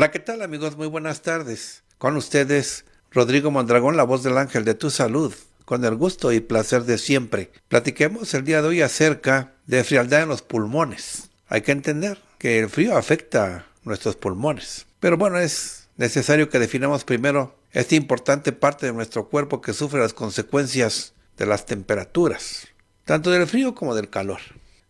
Hola, ¿qué tal amigos? Muy buenas tardes. Con ustedes, Rodrigo Mondragón, la voz del ángel de tu salud, con el gusto y placer de siempre. Platiquemos el día de hoy acerca de frialdad en los pulmones. Hay que entender que el frío afecta nuestros pulmones. Pero bueno, es necesario que definamos primero esta importante parte de nuestro cuerpo que sufre las consecuencias de las temperaturas, tanto del frío como del calor.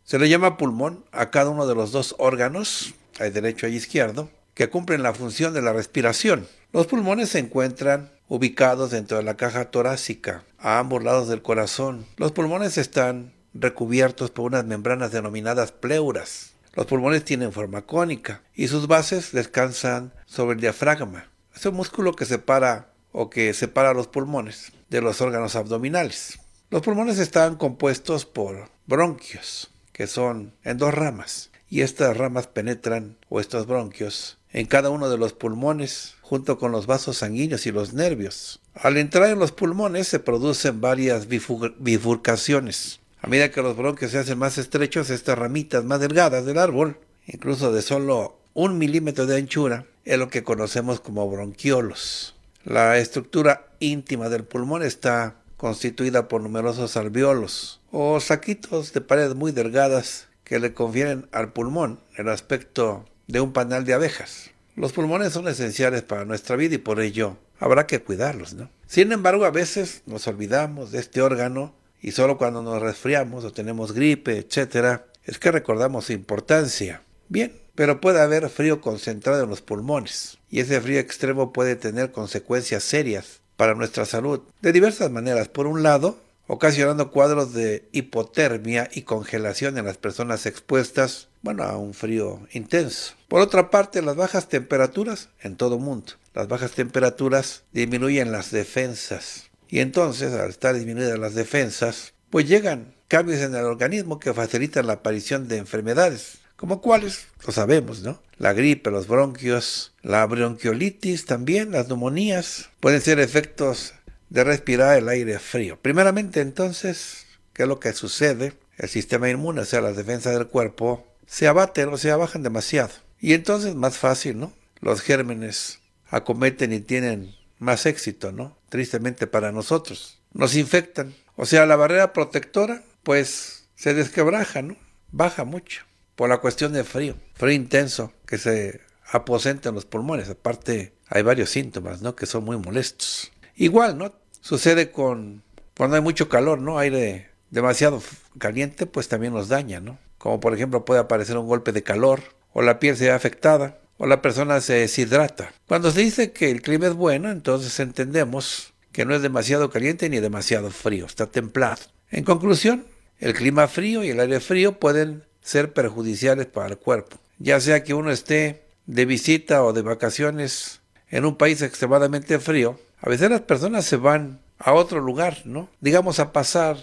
Se le llama pulmón a cada uno de los dos órganos, hay derecho y izquierdo, que cumplen la función de la respiración. Los pulmones se encuentran ubicados dentro de la caja torácica, a ambos lados del corazón. Los pulmones están recubiertos por unas membranas denominadas pleuras. Los pulmones tienen forma cónica y sus bases descansan sobre el diafragma. Es un músculo que separa o que separa los pulmones de los órganos abdominales. Los pulmones están compuestos por bronquios, que son en dos ramas, y estas ramas penetran, o estos bronquios, en cada uno de los pulmones, junto con los vasos sanguíneos y los nervios. Al entrar en los pulmones se producen varias bifurcaciones. A medida que los bronquios se hacen más estrechos, estas ramitas más delgadas del árbol, incluso de solo un milímetro de anchura, es lo que conocemos como bronquiolos. La estructura íntima del pulmón está constituida por numerosos alveolos o saquitos de pared muy delgadas que le confieren al pulmón el aspecto de un panal de abejas. Los pulmones son esenciales para nuestra vida y por ello habrá que cuidarlos, ¿no? Sin embargo, a veces nos olvidamos de este órgano y solo cuando nos resfriamos o tenemos gripe, etcétera, es que recordamos su importancia. Bien, pero puede haber frío concentrado en los pulmones y ese frío extremo puede tener consecuencias serias para nuestra salud de diversas maneras. Por un lado, ocasionando cuadros de hipotermia y congelación en las personas expuestas, bueno, a un frío intenso. Por otra parte, las bajas temperaturas en todo mundo. Las bajas temperaturas disminuyen las defensas. Y entonces, al estar disminuidas las defensas, pues llegan cambios en el organismo que facilitan la aparición de enfermedades. Como cuáles, lo sabemos, ¿no? La gripe, los bronquios, la bronquiolitis también, las neumonías. Pueden ser efectos de respirar el aire frío. Primeramente entonces, ¿qué es lo que sucede? El sistema inmune, o sea, las defensas del cuerpo, se abaten o se abajan demasiado. Y entonces más fácil, ¿no? Los gérmenes acometen y tienen más éxito, ¿no? Tristemente para nosotros. Nos infectan. O sea, la barrera protectora, pues, se desquebraja, ¿no? Baja mucho. Por la cuestión del frío. Frío intenso que se aposenta en los pulmones. Aparte, hay varios síntomas, ¿no? Que son muy molestos. Igual, ¿no? Sucede con cuando hay mucho calor, ¿no? Aire demasiado caliente, pues también nos daña, ¿no? Como por ejemplo puede aparecer un golpe de calor, o la piel se ve afectada, o la persona se deshidrata. Cuando se dice que el clima es bueno, entonces entendemos que no es demasiado caliente ni demasiado frío, está templado. En conclusión, el clima frío y el aire frío pueden ser perjudiciales para el cuerpo, ya sea que uno esté de visita o de vacaciones en un país extremadamente frío, a veces las personas se van a otro lugar, ¿no? Digamos a pasar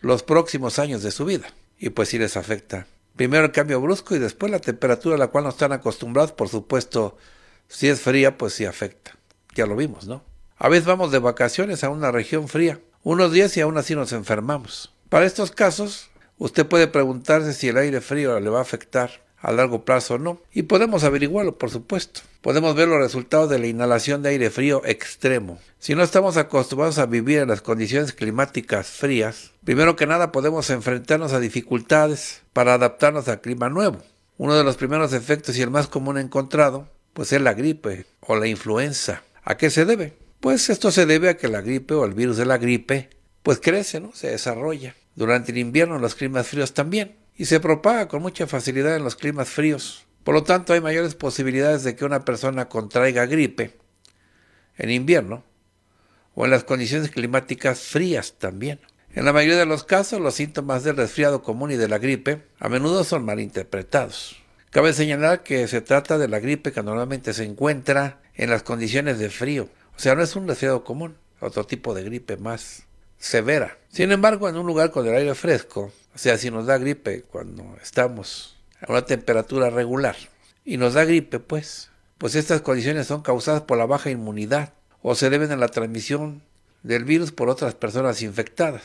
los próximos años de su vida. Y pues sí les afecta. Primero el cambio brusco y después la temperatura a la cual no están acostumbrados, por supuesto, si es fría, pues sí afecta. Ya lo vimos, ¿no? A veces vamos de vacaciones a una región fría, unos días y aún así nos enfermamos. Para estos casos, usted puede preguntarse si el aire frío le va a afectar a largo plazo no. Y podemos averiguarlo, por supuesto. Podemos ver los resultados de la inhalación de aire frío extremo. Si no estamos acostumbrados a vivir en las condiciones climáticas frías, primero que nada podemos enfrentarnos a dificultades para adaptarnos al clima nuevo. Uno de los primeros efectos y el más común encontrado, pues es la gripe o la influenza. ¿A qué se debe? Pues esto se debe a que la gripe o el virus de la gripe, pues crece, ¿no? Se desarrolla. Durante el invierno los climas fríos también y se propaga con mucha facilidad en los climas fríos. Por lo tanto, hay mayores posibilidades de que una persona contraiga gripe en invierno o en las condiciones climáticas frías también. En la mayoría de los casos, los síntomas del resfriado común y de la gripe a menudo son malinterpretados. Cabe señalar que se trata de la gripe que normalmente se encuentra en las condiciones de frío. O sea, no es un resfriado común, otro tipo de gripe más severa. Sin embargo, en un lugar con el aire fresco, o sea, si nos da gripe cuando estamos a una temperatura regular y nos da gripe, pues, pues estas condiciones son causadas por la baja inmunidad o se deben a la transmisión del virus por otras personas infectadas.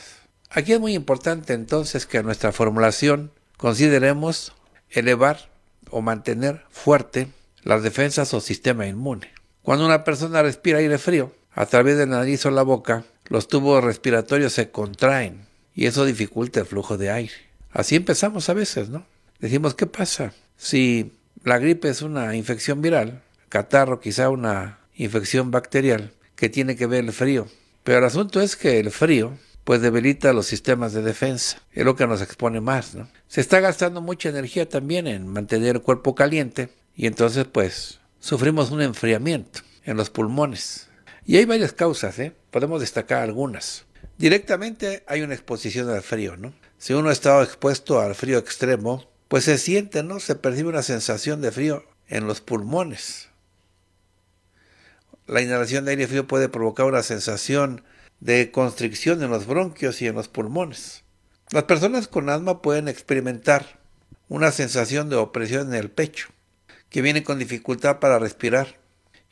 Aquí es muy importante entonces que en nuestra formulación consideremos elevar o mantener fuerte las defensas o sistema inmune. Cuando una persona respira aire frío, a través del nariz o la boca, los tubos respiratorios se contraen y eso dificulta el flujo de aire. Así empezamos a veces, ¿no? Decimos, ¿qué pasa? Si la gripe es una infección viral, catarro quizá una infección bacterial, que tiene que ver el frío. Pero el asunto es que el frío pues debilita los sistemas de defensa. Es lo que nos expone más, ¿no? Se está gastando mucha energía también en mantener el cuerpo caliente y entonces pues sufrimos un enfriamiento en los pulmones. Y hay varias causas, ¿eh? podemos destacar algunas. Directamente hay una exposición al frío, ¿no? Si uno ha estado expuesto al frío extremo, pues se siente, ¿no? Se percibe una sensación de frío en los pulmones. La inhalación de aire frío puede provocar una sensación de constricción en los bronquios y en los pulmones. Las personas con asma pueden experimentar una sensación de opresión en el pecho, que viene con dificultad para respirar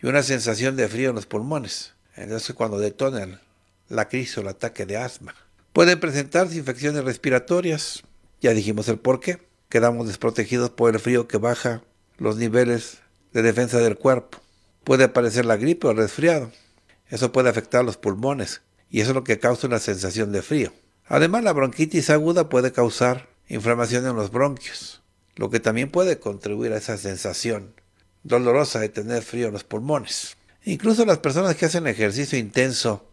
y una sensación de frío en los pulmones. Entonces cuando detonan la crisis o el ataque de asma. Pueden presentarse infecciones respiratorias, ya dijimos el por qué. Quedamos desprotegidos por el frío que baja los niveles de defensa del cuerpo. Puede aparecer la gripe o el resfriado. Eso puede afectar los pulmones y eso es lo que causa una sensación de frío. Además, la bronquitis aguda puede causar inflamación en los bronquios, lo que también puede contribuir a esa sensación dolorosa de tener frío en los pulmones. Incluso las personas que hacen ejercicio intenso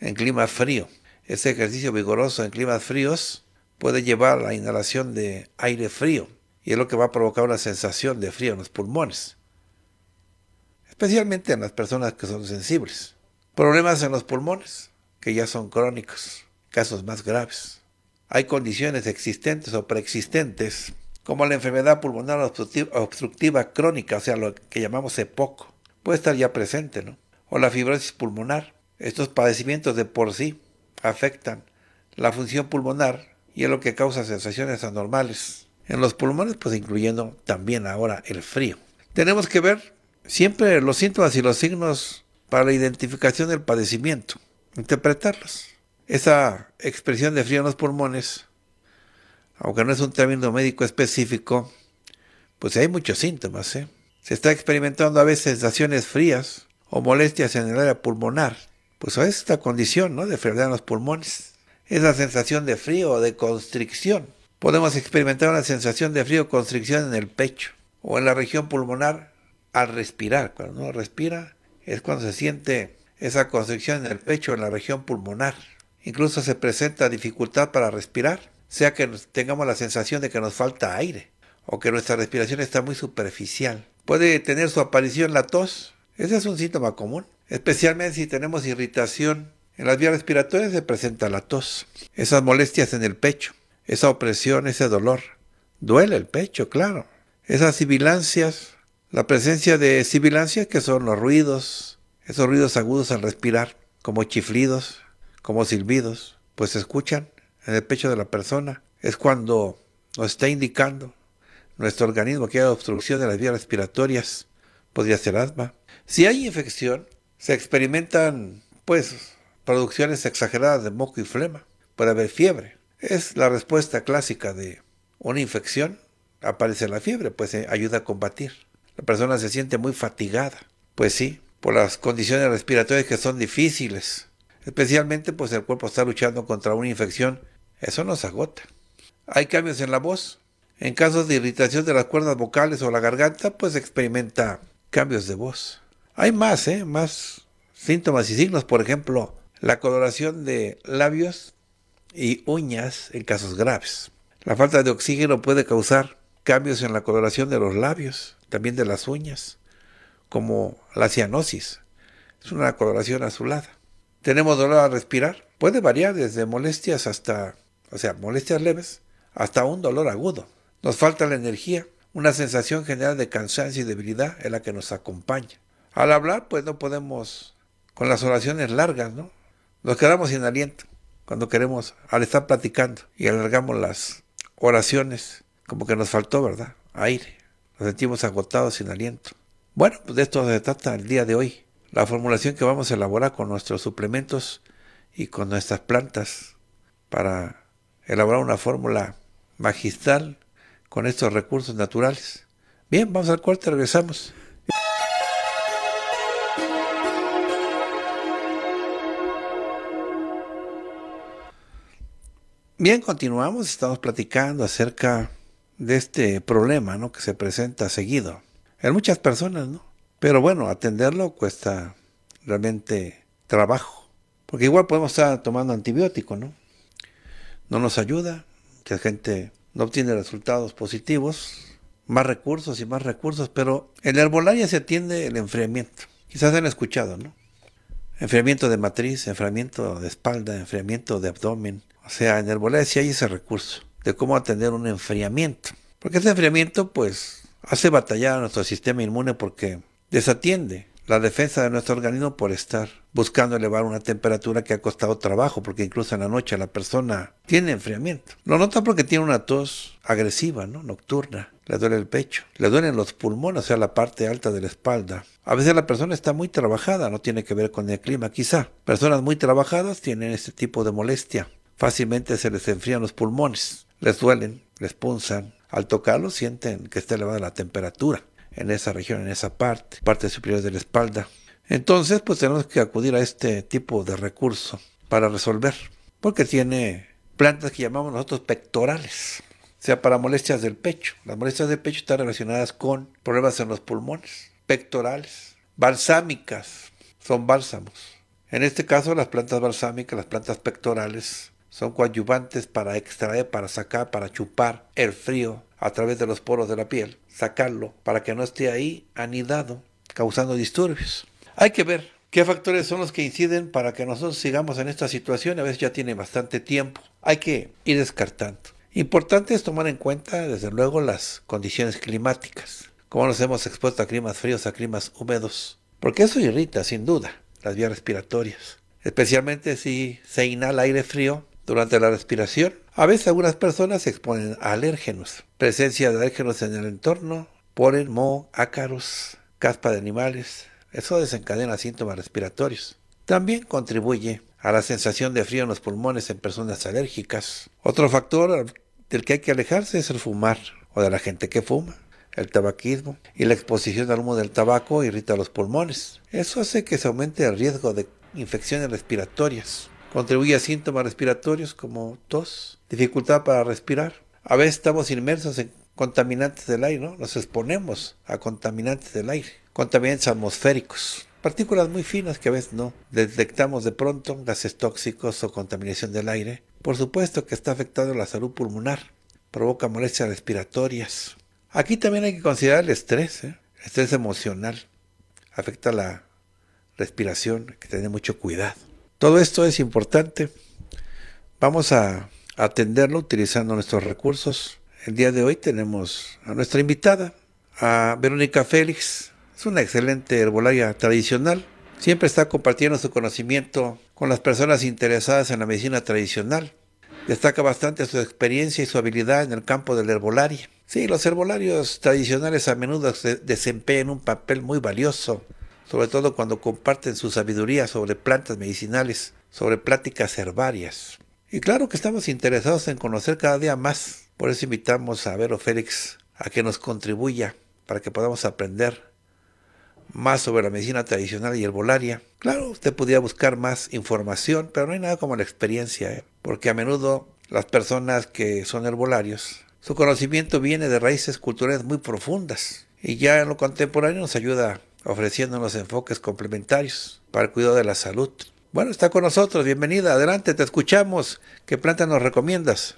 en clima frío. Ese ejercicio vigoroso en climas fríos puede llevar a la inhalación de aire frío y es lo que va a provocar una sensación de frío en los pulmones. Especialmente en las personas que son sensibles. Problemas en los pulmones, que ya son crónicos, casos más graves. Hay condiciones existentes o preexistentes como la enfermedad pulmonar obstructiva crónica, o sea, lo que llamamos EPOC, puede estar ya presente, ¿no? O la fibrosis pulmonar. Estos padecimientos de por sí afectan la función pulmonar y es lo que causa sensaciones anormales en los pulmones, pues incluyendo también ahora el frío. Tenemos que ver siempre los síntomas y los signos para la identificación del padecimiento, interpretarlos. Esa expresión de frío en los pulmones aunque no es un término médico específico, pues hay muchos síntomas. ¿eh? Se está experimentando a veces sensaciones frías o molestias en el área pulmonar. Pues a esta condición ¿no? de enfermedad en los pulmones. Es la sensación de frío o de constricción. Podemos experimentar una sensación de frío o constricción en el pecho o en la región pulmonar al respirar. Cuando uno respira es cuando se siente esa constricción en el pecho o en la región pulmonar. Incluso se presenta dificultad para respirar sea que tengamos la sensación de que nos falta aire o que nuestra respiración está muy superficial. Puede tener su aparición la tos. Ese es un síntoma común. Especialmente si tenemos irritación en las vías respiratorias se presenta la tos, esas molestias en el pecho, esa opresión, ese dolor. Duele el pecho, claro. Esas sibilancias, la presencia de sibilancias que son los ruidos, esos ruidos agudos al respirar, como chiflidos, como silbidos, pues se escuchan en el pecho de la persona, es cuando nos está indicando nuestro organismo que hay obstrucción de las vías respiratorias, podría ser asma. Si hay infección, se experimentan pues producciones exageradas de moco y flema, puede haber fiebre. Es la respuesta clásica de una infección, aparece la fiebre, pues eh, ayuda a combatir. La persona se siente muy fatigada, pues sí, por las condiciones respiratorias que son difíciles. Especialmente pues el cuerpo está luchando contra una infección eso nos agota. Hay cambios en la voz. En casos de irritación de las cuerdas vocales o la garganta, pues experimenta cambios de voz. Hay más, ¿eh? Más síntomas y signos. Por ejemplo, la coloración de labios y uñas en casos graves. La falta de oxígeno puede causar cambios en la coloración de los labios, también de las uñas, como la cianosis. Es una coloración azulada. Tenemos dolor al respirar. Puede variar desde molestias hasta o sea, molestias leves, hasta un dolor agudo. Nos falta la energía, una sensación general de cansancio y debilidad en la que nos acompaña. Al hablar, pues no podemos, con las oraciones largas, ¿no? Nos quedamos sin aliento cuando queremos, al estar platicando y alargamos las oraciones, como que nos faltó, ¿verdad? Aire. Nos sentimos agotados, sin aliento. Bueno, pues de esto se trata el día de hoy. La formulación que vamos a elaborar con nuestros suplementos y con nuestras plantas para elaborar una fórmula magistral con estos recursos naturales. Bien, vamos al corte, regresamos. Bien, continuamos, estamos platicando acerca de este problema ¿no? que se presenta seguido en muchas personas, ¿no? Pero bueno, atenderlo cuesta realmente trabajo, porque igual podemos estar tomando antibiótico, ¿no? no nos ayuda, que la gente no obtiene resultados positivos, más recursos y más recursos, pero en la herbolaria se atiende el enfriamiento. Quizás han escuchado, ¿no? Enfriamiento de matriz, enfriamiento de espalda, enfriamiento de abdomen. O sea, en herbolaria sí hay ese recurso de cómo atender un enfriamiento. Porque ese enfriamiento, pues, hace batallar a nuestro sistema inmune porque desatiende la defensa de nuestro organismo por estar buscando elevar una temperatura que ha costado trabajo, porque incluso en la noche la persona tiene enfriamiento. Lo nota porque tiene una tos agresiva, ¿no? nocturna, le duele el pecho, le duelen los pulmones, o sea, la parte alta de la espalda. A veces la persona está muy trabajada, no tiene que ver con el clima, quizá. Personas muy trabajadas tienen este tipo de molestia. Fácilmente se les enfrían los pulmones, les duelen, les punzan. Al tocarlos sienten que está elevada la temperatura en esa región, en esa parte, parte superior de la espalda. Entonces, pues tenemos que acudir a este tipo de recurso para resolver, porque tiene plantas que llamamos nosotros pectorales, o sea, para molestias del pecho. Las molestias del pecho están relacionadas con problemas en los pulmones, pectorales, balsámicas, son bálsamos. En este caso, las plantas balsámicas, las plantas pectorales, son coadyuvantes para extraer, para sacar, para chupar el frío a través de los poros de la piel, sacarlo para que no esté ahí anidado, causando disturbios. Hay que ver qué factores son los que inciden para que nosotros sigamos en esta situación. A veces ya tiene bastante tiempo. Hay que ir descartando. Importante es tomar en cuenta, desde luego, las condiciones climáticas. Cómo nos hemos expuesto a climas fríos, a climas húmedos. Porque eso irrita, sin duda, las vías respiratorias. Especialmente si se inhala aire frío durante la respiración. A veces algunas personas se exponen a alérgenos. Presencia de alérgenos en el entorno, polen, moho, ácaros, caspa de animales. Eso desencadena síntomas respiratorios. También contribuye a la sensación de frío en los pulmones en personas alérgicas. Otro factor del que hay que alejarse es el fumar o de la gente que fuma. El tabaquismo y la exposición al humo del tabaco irrita los pulmones. Eso hace que se aumente el riesgo de infecciones respiratorias. Contribuye a síntomas respiratorios como tos, dificultad para respirar. A veces estamos inmersos en contaminantes del aire, ¿no? Nos exponemos a contaminantes del aire, contaminantes atmosféricos, partículas muy finas que a veces no detectamos de pronto, gases tóxicos o contaminación del aire. Por supuesto que está afectando la salud pulmonar, provoca molestias respiratorias. Aquí también hay que considerar el estrés, ¿eh? el estrés emocional, afecta la respiración, hay que tener mucho cuidado. Todo esto es importante. Vamos a atenderlo utilizando nuestros recursos. El día de hoy tenemos a nuestra invitada, a Verónica Félix. Es una excelente herbolaria tradicional. Siempre está compartiendo su conocimiento con las personas interesadas en la medicina tradicional. Destaca bastante su experiencia y su habilidad en el campo de la herbolaria. Sí, los herbolarios tradicionales a menudo desempeñan un papel muy valioso sobre todo cuando comparten su sabiduría sobre plantas medicinales, sobre pláticas herbarias. Y claro que estamos interesados en conocer cada día más, por eso invitamos a Vero Félix a que nos contribuya para que podamos aprender más sobre la medicina tradicional y herbolaria. Claro, usted podría buscar más información, pero no hay nada como la experiencia, ¿eh? porque a menudo las personas que son herbolarios, su conocimiento viene de raíces culturales muy profundas y ya en lo contemporáneo nos ayuda ofreciendo los enfoques complementarios para el cuidado de la salud. Bueno, está con nosotros, bienvenida, adelante, te escuchamos. ¿Qué planta nos recomiendas?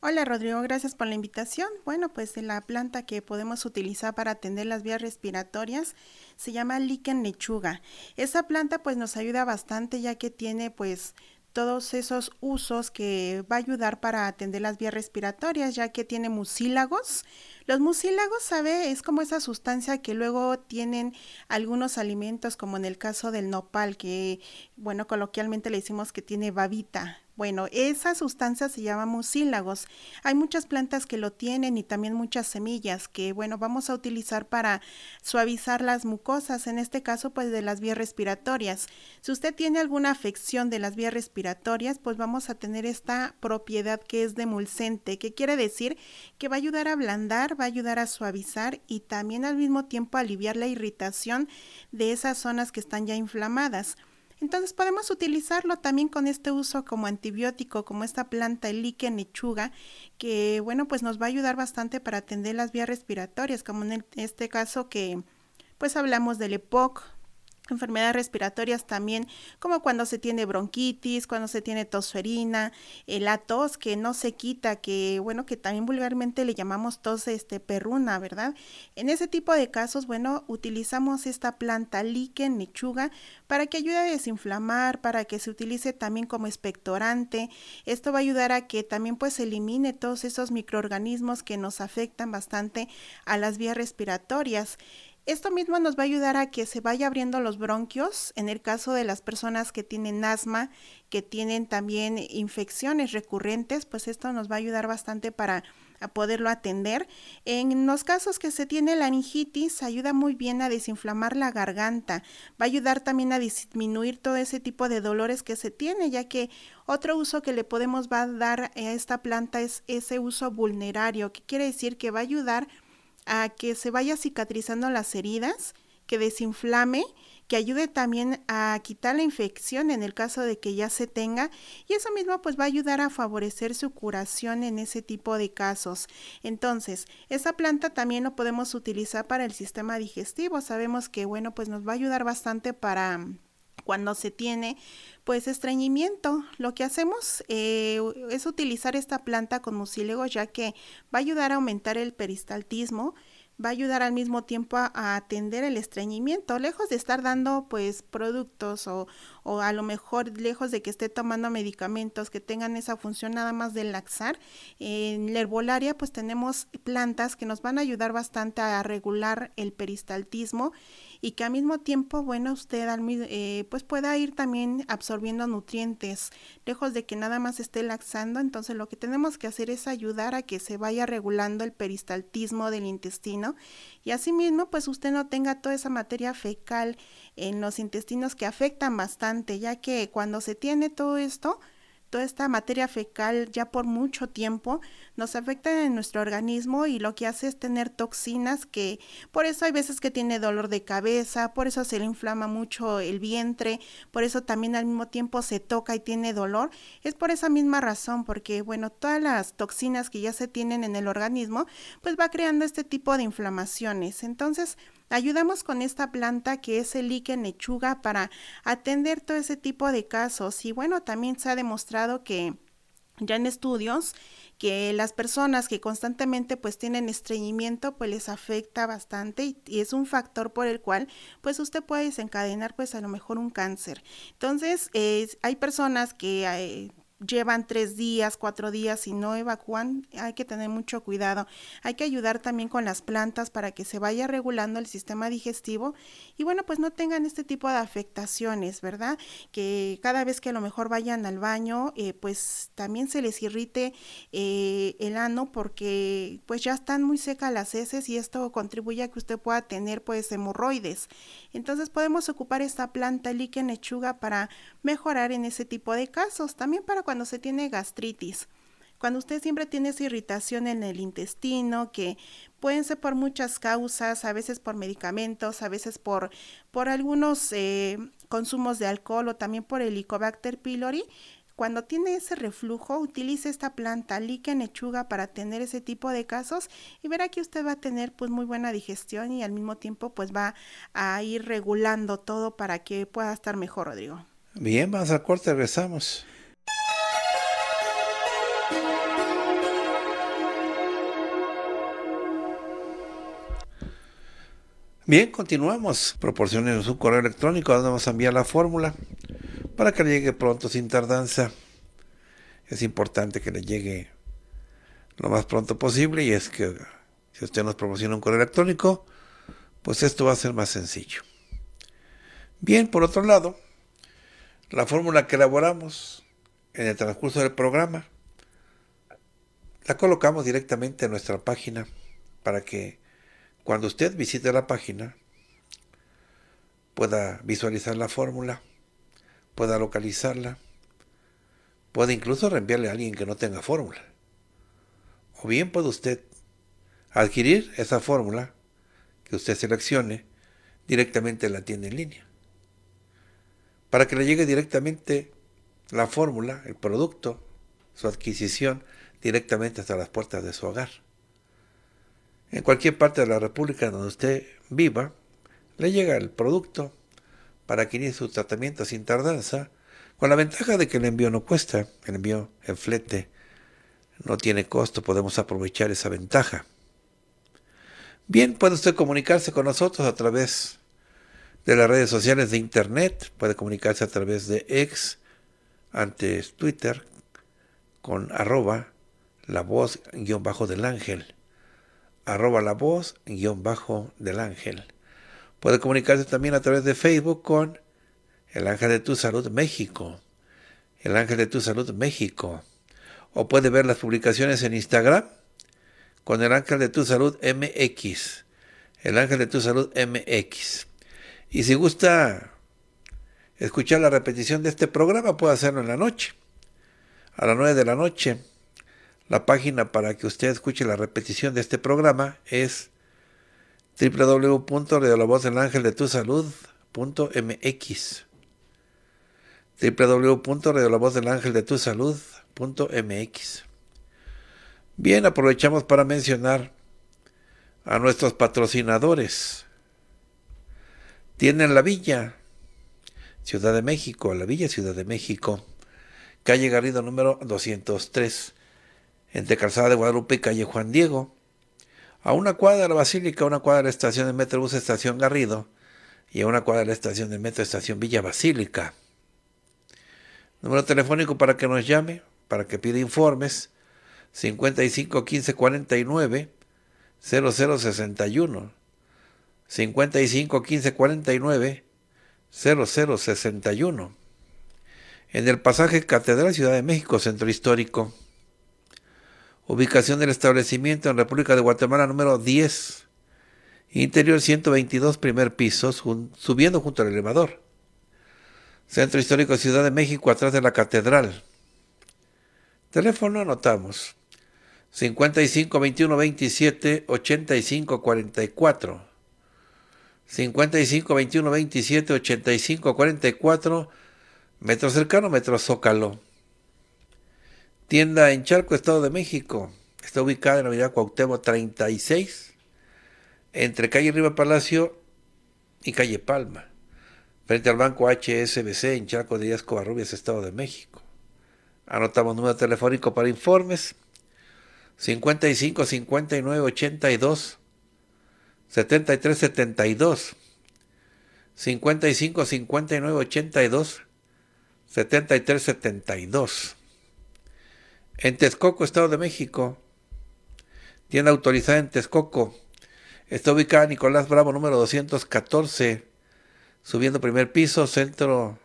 Hola Rodrigo, gracias por la invitación. Bueno, pues la planta que podemos utilizar para atender las vías respiratorias se llama Liquen lechuga. Esa planta pues nos ayuda bastante ya que tiene pues todos esos usos que va a ayudar para atender las vías respiratorias, ya que tiene mucílagos. Los mucílagos, ¿sabe? Es como esa sustancia que luego tienen algunos alimentos, como en el caso del nopal, que, bueno, coloquialmente le decimos que tiene babita, bueno, esa sustancia se llama mucílagos. Hay muchas plantas que lo tienen y también muchas semillas que, bueno, vamos a utilizar para suavizar las mucosas, en este caso, pues de las vías respiratorias. Si usted tiene alguna afección de las vías respiratorias, pues vamos a tener esta propiedad que es demulcente, que quiere decir que va a ayudar a ablandar, va a ayudar a suavizar y también al mismo tiempo aliviar la irritación de esas zonas que están ya inflamadas. Entonces podemos utilizarlo también con este uso como antibiótico, como esta planta, el líquen lechuga, que bueno, pues nos va a ayudar bastante para atender las vías respiratorias, como en este caso que pues hablamos del EPOC enfermedades respiratorias también, como cuando se tiene bronquitis, cuando se tiene tosferina, eh, la tos que no se quita, que bueno, que también vulgarmente le llamamos tos este, perruna, ¿verdad? En ese tipo de casos, bueno, utilizamos esta planta líquen, lechuga, para que ayude a desinflamar, para que se utilice también como expectorante. Esto va a ayudar a que también pues elimine todos esos microorganismos que nos afectan bastante a las vías respiratorias. Esto mismo nos va a ayudar a que se vaya abriendo los bronquios en el caso de las personas que tienen asma, que tienen también infecciones recurrentes, pues esto nos va a ayudar bastante para poderlo atender. En los casos que se tiene la laringitis, ayuda muy bien a desinflamar la garganta. Va a ayudar también a disminuir todo ese tipo de dolores que se tiene, ya que otro uso que le podemos dar a esta planta es ese uso vulnerario, que quiere decir que va a ayudar a que se vaya cicatrizando las heridas, que desinflame, que ayude también a quitar la infección en el caso de que ya se tenga y eso mismo pues va a ayudar a favorecer su curación en ese tipo de casos. Entonces, esa planta también lo podemos utilizar para el sistema digestivo. Sabemos que bueno, pues nos va a ayudar bastante para cuando se tiene pues estreñimiento. Lo que hacemos eh, es utilizar esta planta con mucílagos ya que va a ayudar a aumentar el peristaltismo, va a ayudar al mismo tiempo a, a atender el estreñimiento, lejos de estar dando pues productos o, o a lo mejor lejos de que esté tomando medicamentos que tengan esa función nada más de laxar, en la herbolaria pues tenemos plantas que nos van a ayudar bastante a regular el peristaltismo y que al mismo tiempo, bueno, usted eh, pues pueda ir también absorbiendo nutrientes, lejos de que nada más esté laxando, entonces lo que tenemos que hacer es ayudar a que se vaya regulando el peristaltismo del intestino y asimismo pues usted no tenga toda esa materia fecal en los intestinos que afectan bastante, ya que cuando se tiene todo esto, toda esta materia fecal ya por mucho tiempo, nos afecta en nuestro organismo y lo que hace es tener toxinas que por eso hay veces que tiene dolor de cabeza, por eso se le inflama mucho el vientre, por eso también al mismo tiempo se toca y tiene dolor. Es por esa misma razón, porque bueno, todas las toxinas que ya se tienen en el organismo, pues va creando este tipo de inflamaciones. Entonces, Ayudamos con esta planta que es el líquen lechuga para atender todo ese tipo de casos. Y bueno, también se ha demostrado que ya en estudios que las personas que constantemente pues tienen estreñimiento pues les afecta bastante y, es un factor por el cual pues usted puede desencadenar pues a lo mejor un cáncer entonces hay personas que eh, llevan tres días, cuatro días y no evacúan, hay que tener mucho cuidado. Hay que ayudar también con las plantas para que se vaya regulando el sistema digestivo y bueno, pues no tengan este tipo de afectaciones, ¿verdad? Que cada vez que a lo mejor vayan al baño, eh, pues también se les irrite eh, el ano porque pues ya están muy secas las heces y esto contribuye a que usted pueda tener pues hemorroides. Entonces podemos ocupar esta planta líquen lechuga para mejorar en ese tipo de casos, también para cuando se tiene gastritis? Cuando usted siempre tiene esa irritación en el intestino, que pueden ser por muchas causas, a veces por medicamentos, a veces por, por algunos eh, consumos de alcohol o también por el Helicobacter pylori, cuando tiene ese reflujo, utilice esta planta líquen lechuga para tener ese tipo de casos y verá que usted va a tener pues muy buena digestión y al mismo tiempo pues va a ir regulando todo para que pueda estar mejor, Rodrigo. Bien, vamos a corte, regresamos. Bien, continuamos. Proporcionenos su correo electrónico donde vamos a enviar la fórmula para que le llegue pronto sin tardanza. Es importante que le llegue lo más pronto posible y es que si usted nos proporciona un correo electrónico, pues esto va a ser más sencillo. Bien, por otro lado, la fórmula que elaboramos en el transcurso del programa la colocamos directamente en nuestra página para que cuando usted visite la página, pueda visualizar la fórmula, pueda localizarla, puede incluso reenviarle a alguien que no tenga fórmula. O bien puede usted adquirir esa fórmula que usted seleccione directamente en la tienda en línea. Para que le llegue directamente la fórmula, el producto, su adquisición directamente hasta las puertas de su hogar en cualquier parte de la República donde usted viva, le llega el producto para que inicie su tratamiento sin tardanza, con la ventaja de que el envío no cuesta, el envío en flete no tiene costo, podemos aprovechar esa ventaja. Bien, puede usted comunicarse con nosotros a través de las redes sociales de Internet, puede comunicarse a través de X, antes Twitter, con arroba la voz guión bajo del ángel arroba la voz guión bajo del ángel. Puede comunicarse también a través de Facebook con el ángel de tu salud México. El ángel de tu salud México. O puede ver las publicaciones en Instagram con el ángel de tu salud MX. El ángel de tu salud MX. Y si gusta escuchar la repetición de este programa, puede hacerlo en la noche. A las 9 de la noche la página para que usted escuche la repetición de este programa es www.radiolavozdelaangeldetusalud.mx www.radiolavozdelaangeldetusalud.mx Bien, aprovechamos para mencionar a nuestros patrocinadores. Tienen la Villa, Ciudad de México, la Villa Ciudad de México, calle Garrido número 203 entre Calzada de Guadalupe y Calle Juan Diego. A una cuadra de la Basílica, a una cuadra de la estación de Metrobús Estación Garrido y a una cuadra de la estación de Metro Estación Villa Basílica. Número telefónico para que nos llame, para que pida informes, 55 15 49 0061. 55 15 49 0061. En el pasaje Catedral Ciudad de México, Centro Histórico. Ubicación del establecimiento en República de Guatemala número 10. Interior 122, primer piso, subiendo junto al elevador. Centro Histórico Ciudad de México, atrás de la Catedral. Teléfono anotamos. 55 21 27 85 44. 55 21 27 85 44. Metro cercano, metro Zócalo. Tienda en Charco, Estado de México. Está ubicada en la avenida Cuauhtémoc 36, entre calle Riva Palacio y calle Palma, frente al banco HSBC en Charco de Díaz Covarrubias, Estado de México. Anotamos número telefónico para informes 55 59 82 73 72 55 59 82 73 72 en Texcoco, Estado de México. Tienda autorizada en Texcoco. Está ubicada Nicolás Bravo, número 214. Subiendo primer piso, centro.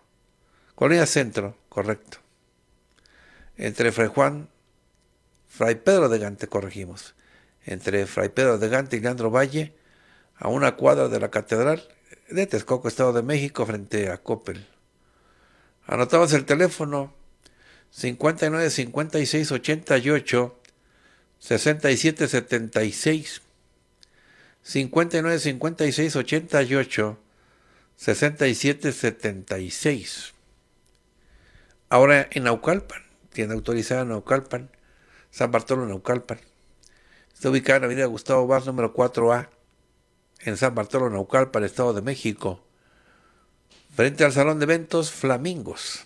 Colonia Centro, correcto. Entre Fray Juan, Fray Pedro de Gante, corregimos. Entre Fray Pedro de Gante y Leandro Valle, a una cuadra de la Catedral de Texcoco, Estado de México, frente a Coppel. Anotamos el teléfono 59 56 88 67 76 59 56 88 67 76 Ahora en Naucalpan, tiene autorizada Naucalpan, San Bartolo Naucalpan. Está ubicada en la avenida Gustavo Vaz número 4A en San Bartolo Naucalpan, Estado de México, frente al salón de eventos Flamingos.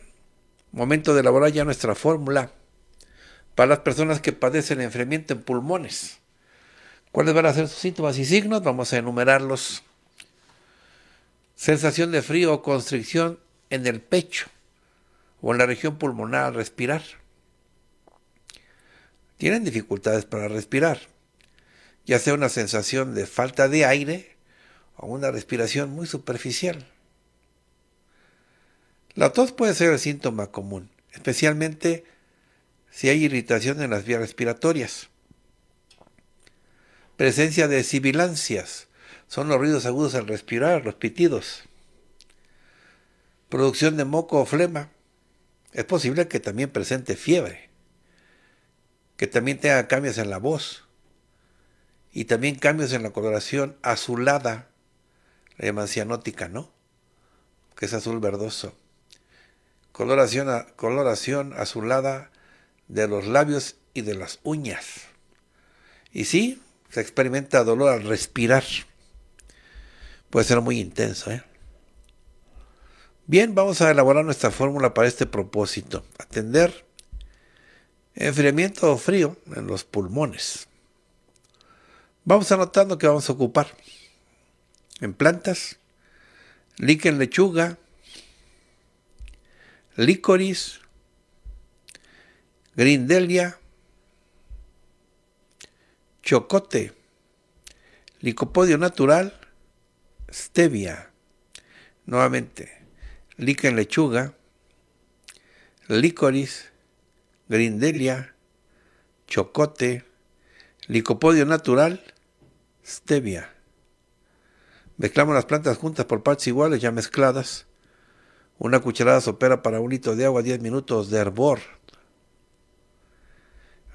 Momento de elaborar ya nuestra fórmula para las personas que padecen enfriamiento en pulmones. ¿Cuáles van a ser sus síntomas y signos? Vamos a enumerarlos. Sensación de frío o constricción en el pecho o en la región pulmonar al respirar. Tienen dificultades para respirar, ya sea una sensación de falta de aire o una respiración muy superficial. La tos puede ser el síntoma común, especialmente si hay irritación en las vías respiratorias. Presencia de sibilancias, son los ruidos agudos al respirar, los pitidos. Producción de moco o flema, es posible que también presente fiebre, que también tenga cambios en la voz y también cambios en la coloración azulada, la llaman cianótica, ¿no? Que es azul verdoso coloración, coloración azulada de los labios y de las uñas. Y sí, se experimenta dolor al respirar. Puede ser muy intenso. ¿eh? Bien, vamos a elaborar nuestra fórmula para este propósito. Atender enfriamiento o frío en los pulmones. Vamos anotando que vamos a ocupar. En plantas, líquen lechuga, Licoris, Grindelia, Chocote, Licopodio natural, Stevia. Nuevamente, Lica en lechuga, Licoris, Grindelia, Chocote, Licopodio natural, Stevia. Mezclamos las plantas juntas por partes iguales ya mezcladas una cucharada sopera para un litro de agua, 10 minutos de hervor.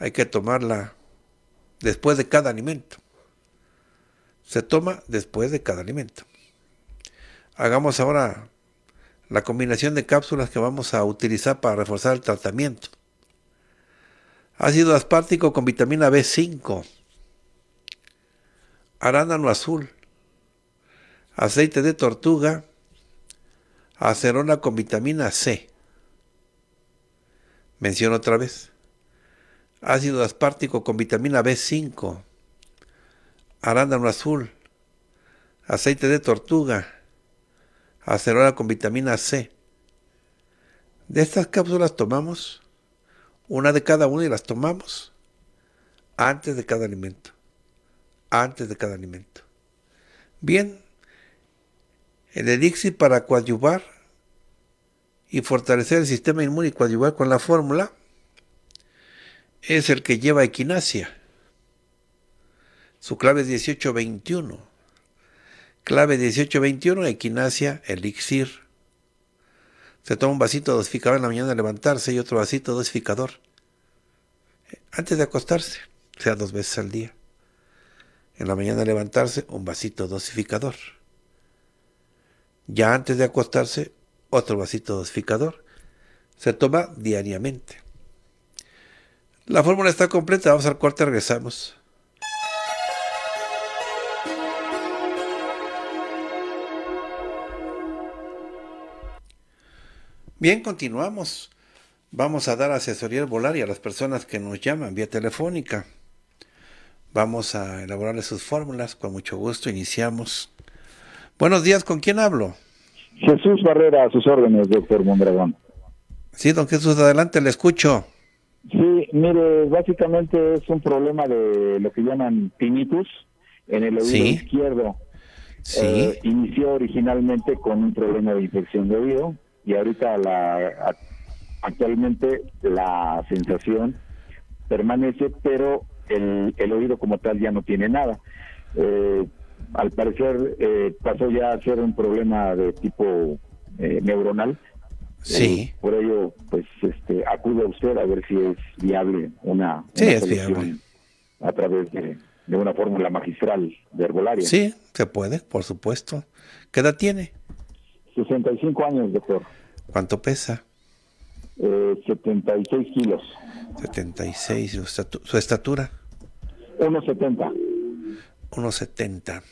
Hay que tomarla después de cada alimento. Se toma después de cada alimento. Hagamos ahora la combinación de cápsulas que vamos a utilizar para reforzar el tratamiento. Ácido aspártico con vitamina B5. Arándano azul. Aceite de tortuga Acerona con vitamina C. Menciono otra vez. Ácido aspartico con vitamina B5. Arándano azul. Aceite de tortuga. Acerona con vitamina C. De estas cápsulas tomamos una de cada una y las tomamos antes de cada alimento. Antes de cada alimento. Bien, el elixir para coadyuvar y fortalecer el sistema inmune y coadyuvar con la fórmula es el que lleva equinacia. Su clave es 1821. Clave 1821, equinacia, elixir. Se toma un vasito dosificador en la mañana de levantarse y otro vasito dosificador eh, antes de acostarse, sea dos veces al día. En la mañana de levantarse, un vasito dosificador. Ya antes de acostarse, otro vasito dosificador. Se toma diariamente. La fórmula está completa, vamos al y regresamos. Bien, continuamos. Vamos a dar asesoría volar y a las personas que nos llaman vía telefónica. Vamos a elaborarles sus fórmulas. Con mucho gusto iniciamos. Buenos días, ¿con quién hablo? Jesús Barrera, a sus órdenes, doctor Mondragón. Sí, don Jesús, adelante, le escucho. Sí, mire, básicamente es un problema de lo que llaman tinnitus en el oído izquierdo. Sí. Eh, inició originalmente con un problema de infección de oído y ahorita la actualmente la sensación permanece, pero el, oído como tal ya no tiene nada. Eh, al parecer eh, pasó ya a ser un problema de tipo eh, neuronal. Sí. Eh, por ello, pues este, acude a usted a ver si es viable una, sí, es viable. a través de, de una fórmula magistral de herbolaria. Sí, se puede, por supuesto. ¿Qué edad tiene? 65 años, doctor. ¿Cuánto pesa? 76 kilos. 76, ¿su, su estatura? 1,70. 1,70.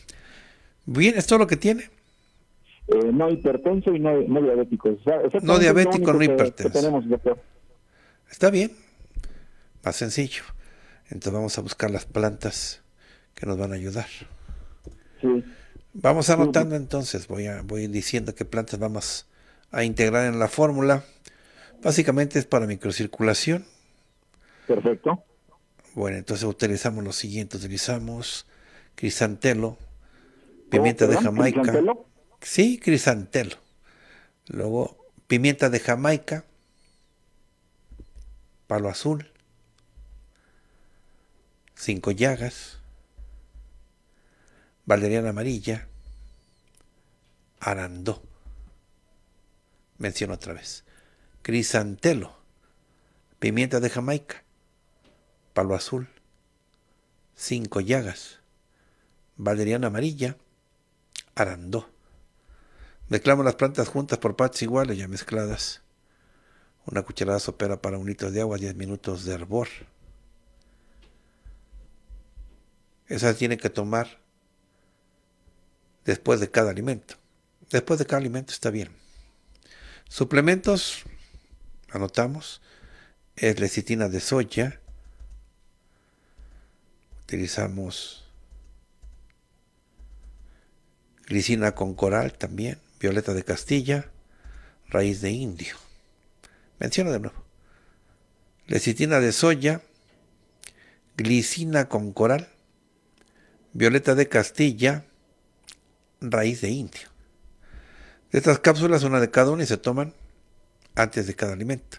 Bien, ¿es todo lo que tiene? Eh, no hipertenso y no, diabético. no diabético, no hipertenso. Está bien, más sencillo. Entonces vamos a buscar las plantas que nos van a ayudar. Sí. Vamos anotando entonces, voy a voy diciendo qué plantas vamos a integrar en la fórmula. Básicamente es para microcirculación. Perfecto. Bueno, entonces utilizamos lo siguiente, utilizamos crisantelo, pimienta de Jamaica. Sí, crisantelo. Luego, pimienta de Jamaica, palo azul, cinco llagas, valeriana amarilla, arandó. Menciono otra vez. Crisantelo, pimienta de Jamaica, palo azul, cinco llagas, valeriana amarilla, Arandó. Mezclamos las plantas juntas por partes iguales ya mezcladas. Una cucharada sopera para un litro de agua, 10 minutos de hervor. Esas tiene que tomar después de cada alimento. Después de cada alimento está bien. Suplementos, anotamos, es lecitina de soya. Utilizamos glicina con coral también, violeta de Castilla, raíz de indio. Menciono de nuevo. Lecitina de soya, glicina con coral, violeta de Castilla, raíz de indio. De estas cápsulas, una de cada una y se toman antes de cada alimento.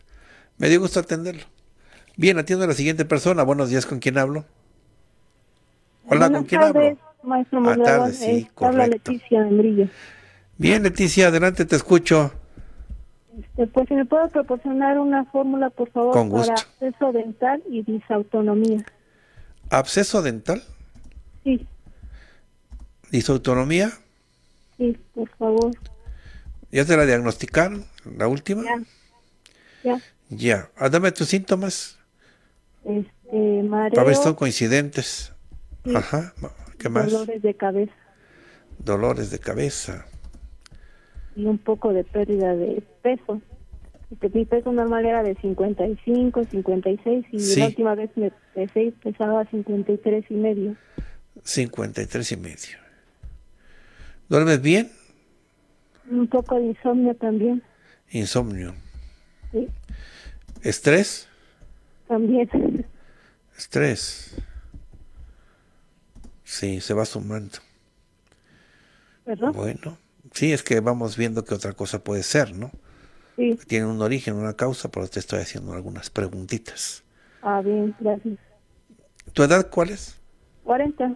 Me dio gusto atenderlo. Bien, atiendo a la siguiente persona. Buenos días, ¿con quién hablo? Hola, ¿con quién hablo? maestro ah, habla Leticia de Brillo. Bien, Leticia, adelante, te escucho. Este, pues si me puedo proporcionar una fórmula, por favor, Con gusto. para absceso dental y disautonomía. ¿Absceso dental? Sí. ¿Disautonomía? Sí, por favor. ¿Ya se la diagnosticaron, la última? Ya. Ya. ya. Ah, dame tus síntomas. Este, mareo. A ver, son coincidentes. Ajá. ¿Qué más? Dolores de cabeza. Dolores de cabeza. Y un poco de pérdida de peso. Mi peso normal era de 55, 56 y la última vez me pesé pesaba 53 y medio. 53 y medio. ¿Duermes bien? Un poco de insomnio también. Insomnio. Sí. ¿Estrés? También. Estrés. Sí, se va sumando. ¿Verdad? Bueno, sí, es que vamos viendo que otra cosa puede ser, ¿no? Sí. Tiene un origen, una causa, pero te estoy haciendo algunas preguntitas. Ah, bien, gracias. ¿Tu edad cuál es? 40.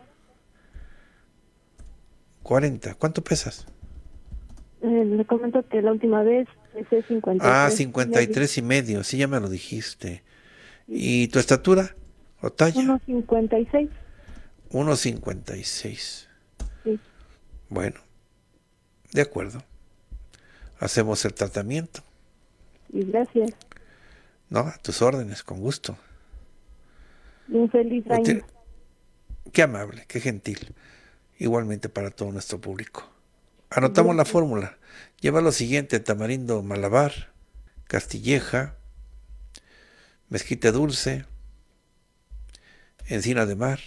40. ¿Cuánto pesas? Eh, le comento que la última vez pesé 53. Ah, 53 y medio. y sí, ya me lo dijiste. ¿Y tu estatura o talla? 56. 1.56. Bueno, de acuerdo. Hacemos el tratamiento. Y gracias. No, a tus órdenes, con gusto. Un feliz año. qué amable, qué gentil. Igualmente para todo nuestro público. Anotamos la fórmula. Lleva lo siguiente, tamarindo malabar, castilleja, mezquita dulce, encina de mar,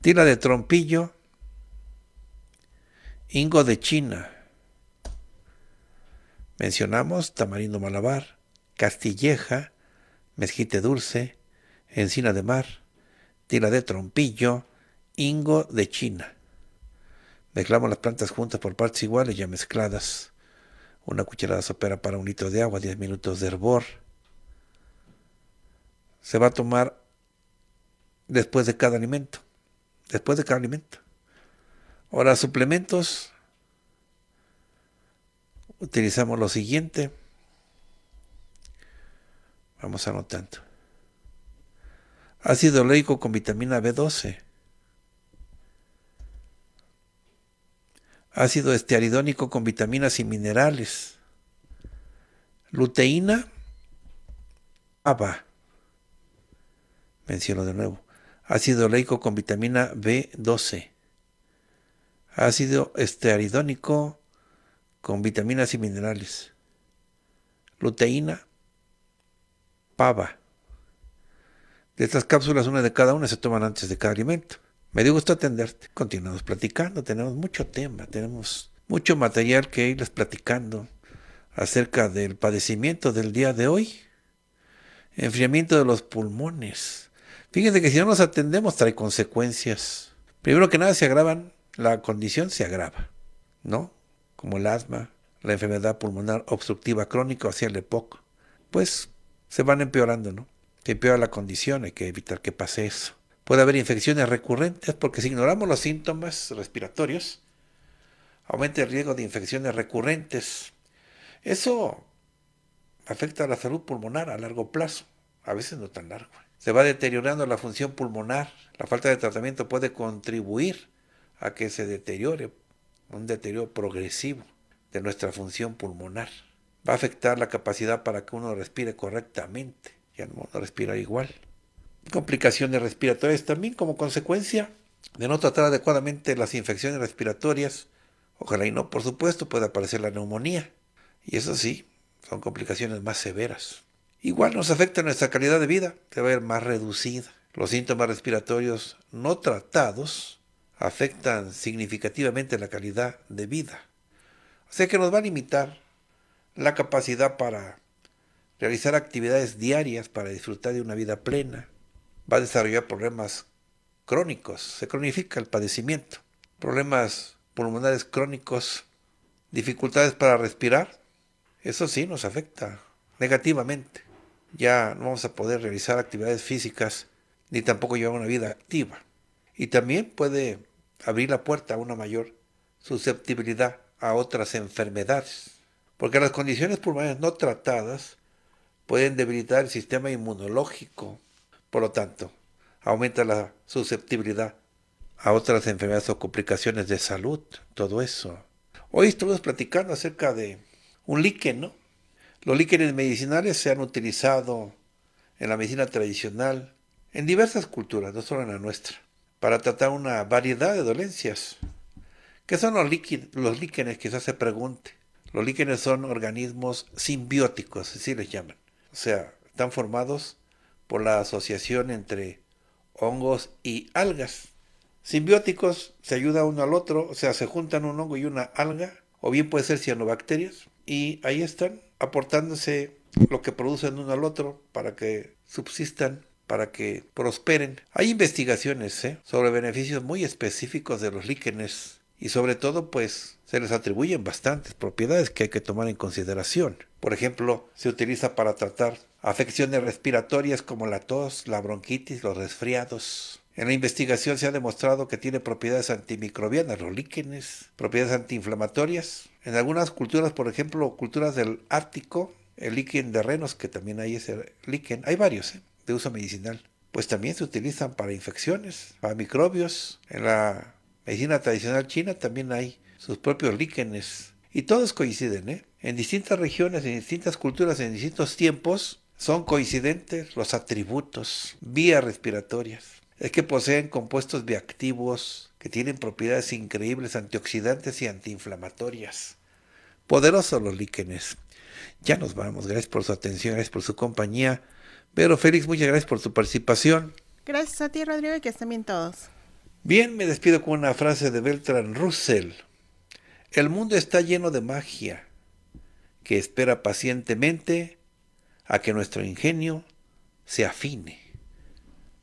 Tila de Trompillo, Ingo de China. Mencionamos Tamarindo Malabar, Castilleja, Mezquite Dulce, Encina de Mar, Tila de Trompillo, Ingo de China. Mezclamos las plantas juntas por partes iguales ya mezcladas. Una cucharada sopera para un litro de agua, 10 minutos de hervor. Se va a tomar después de cada alimento después de cada alimento. Ahora, suplementos, utilizamos lo siguiente. Vamos anotando. Ácido oleico con vitamina B12. Ácido estearidónico con vitaminas y minerales. Luteína, ABA. Menciono de nuevo ácido oleico con vitamina B12, ácido estearidónico con vitaminas y minerales, luteína, pava. De estas cápsulas, una de cada una se toman antes de cada alimento. Me dio gusto atenderte. Continuamos platicando, tenemos mucho tema, tenemos mucho material que irles platicando acerca del padecimiento del día de hoy. Enfriamiento de los pulmones Fíjense que si no nos atendemos trae consecuencias. Primero que nada se agravan, la condición se agrava, ¿no? Como el asma, la enfermedad pulmonar obstructiva crónica o sea el EPOC. Pues se van empeorando, ¿no? Se empeora la condición, hay que evitar que pase eso. Puede haber infecciones recurrentes porque si ignoramos los síntomas respiratorios, aumenta el riesgo de infecciones recurrentes. Eso afecta a la salud pulmonar a largo plazo, a veces no tan largo. ¿eh? Se va deteriorando la función pulmonar. La falta de tratamiento puede contribuir a que se deteriore, un deterioro progresivo de nuestra función pulmonar. Va a afectar la capacidad para que uno respire correctamente. Ya no respirar igual. Complicaciones respiratorias también como consecuencia de no tratar adecuadamente las infecciones respiratorias. Ojalá y no, por supuesto, puede aparecer la neumonía. Y eso sí, son complicaciones más severas. Igual nos afecta nuestra calidad de vida, que va a ser más reducida. Los síntomas respiratorios no tratados afectan significativamente la calidad de vida. O sea que nos va a limitar la capacidad para realizar actividades diarias, para disfrutar de una vida plena. Va a desarrollar problemas crónicos, se cronifica el padecimiento. Problemas pulmonares crónicos, dificultades para respirar, eso sí nos afecta negativamente ya no vamos a poder realizar actividades físicas ni tampoco llevar una vida activa. Y también puede abrir la puerta a una mayor susceptibilidad a otras enfermedades, porque las condiciones pulmonares no tratadas pueden debilitar el sistema inmunológico, por lo tanto, aumenta la susceptibilidad a otras enfermedades o complicaciones de salud, todo eso. Hoy estuvimos platicando acerca de un líquen, ¿no? Los líquenes medicinales se han utilizado en la medicina tradicional, en diversas culturas, no solo en la nuestra, para tratar una variedad de dolencias. ¿Qué son los, líquenes? Quizás se pregunte. Los líquenes son organismos simbióticos, así les llaman. O sea, están formados por la asociación entre hongos y algas. Simbióticos se ayuda uno al otro, o sea, se juntan un hongo y una alga, o bien puede ser cianobacterias, y ahí están aportándose lo que producen uno al otro para que subsistan para que prosperen. Hay investigaciones ¿eh? sobre beneficios muy específicos de los líquenes y sobre todo pues se les atribuyen bastantes propiedades que hay que tomar en consideración. Por ejemplo, se utiliza para tratar afecciones respiratorias como la tos, la bronquitis, los resfriados, en la investigación se ha demostrado que tiene propiedades antimicrobianas, los líquenes, propiedades antiinflamatorias. En algunas culturas, por ejemplo, culturas del Ártico, el líquen de renos, que también hay ese líquen, hay varios ¿eh? de uso medicinal, pues también se utilizan para infecciones, para microbios. En la medicina tradicional china también hay sus propios líquenes. Y todos coinciden, ¿eh? En distintas regiones, en distintas culturas, en distintos tiempos, son coincidentes los atributos, vías respiratorias es que poseen compuestos bioactivos que tienen propiedades increíbles antioxidantes y antiinflamatorias. Poderosos los líquenes. Ya nos vamos. Gracias por su atención, gracias por su compañía. Pero Félix, muchas gracias por su participación. Gracias a ti, Rodrigo, y que estén bien todos. Bien, me despido con una frase de Beltrán Russell. El mundo está lleno de magia que espera pacientemente a que nuestro ingenio se afine.